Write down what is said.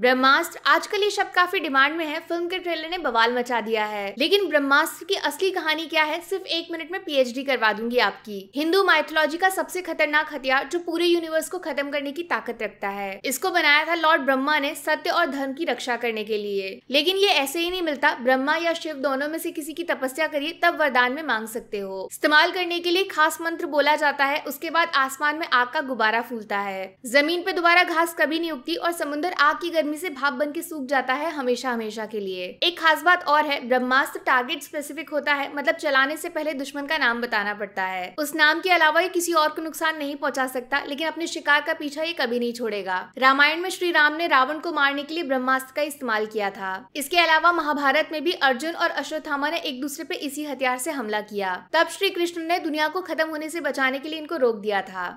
ब्रह्मास्त्र आजकल ये शब्द काफी डिमांड में है फिल्म के ट्रेलर ने बवाल मचा दिया है लेकिन ब्रह्मास्त्र की असली कहानी क्या है सिर्फ एक मिनट में पीएचडी करवा दूंगी आपकी हिंदू माइथोलॉजी का सबसे खतरनाक हथियार जो पूरे यूनिवर्स को खत्म करने की ताकत रखता है इसको बनाया था लॉर्ड ब्रह्मा ने सत्य और धर्म की रक्षा करने के लिए लेकिन ये ऐसे ही नहीं मिलता ब्रह्मा या शिव दोनों में से किसी की तपस्या करिए तब वरदान में मांग सकते हो इस्तेमाल करने के लिए खास मंत्र बोला जाता है उसके बाद आसमान में आग का गुब्बारा फूलता है जमीन पे दोबारा घास कभी नहीं उगती और समुन्द्र आग की गर्मी से भाप बन के सूख जाता है हमेशा हमेशा के लिए एक खास बात और है ब्रह्मास्त्र टारगेट स्पेसिफिक होता है मतलब चलाने से पहले दुश्मन का नाम बताना पड़ता है उस नाम के अलावा ये किसी और को नुकसान नहीं पहुंचा सकता लेकिन अपने शिकार का पीछा ये कभी नहीं छोड़ेगा रामायण में श्री राम ने रावण को मारने के लिए ब्रह्मास्त्र का इस्तेमाल किया था इसके अलावा महाभारत में भी अर्जुन और अश्वत्थामा ने एक दूसरे पे इसी हथियार से हमला किया तब श्री कृष्ण ने दुनिया को खत्म होने से बचाने के लिए इनको रोक दिया था